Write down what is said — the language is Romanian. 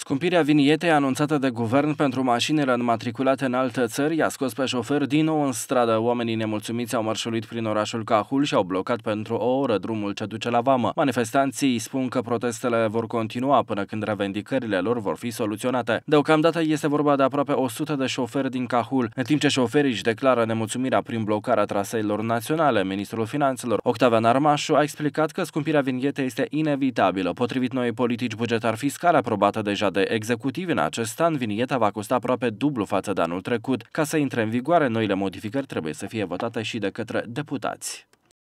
Scumpirea vinietei anunțată de guvern pentru mașinile înmatriculate în alte țări i-a scos pe șoferi din nou în stradă. Oamenii nemulțumiți au mărșulit prin orașul Cahul și au blocat pentru o oră drumul ce duce la vamă. Manifestanții spun că protestele vor continua până când revendicările lor vor fi soluționate. Deocamdată este vorba de aproape 100 de șoferi din Cahul. În timp ce șoferii își declară nemulțumirea prin blocarea traseilor naționale, ministrul finanțelor Octavian Armașu a explicat că scumpirea vinietei este inevitabilă, potrivit noi politici bugetar fiscal aprobată deja de Executiv în acest an, vinieta va costa aproape dublu față de anul trecut. Ca să intre în vigoare, noile modificări trebuie să fie votate și de către deputați.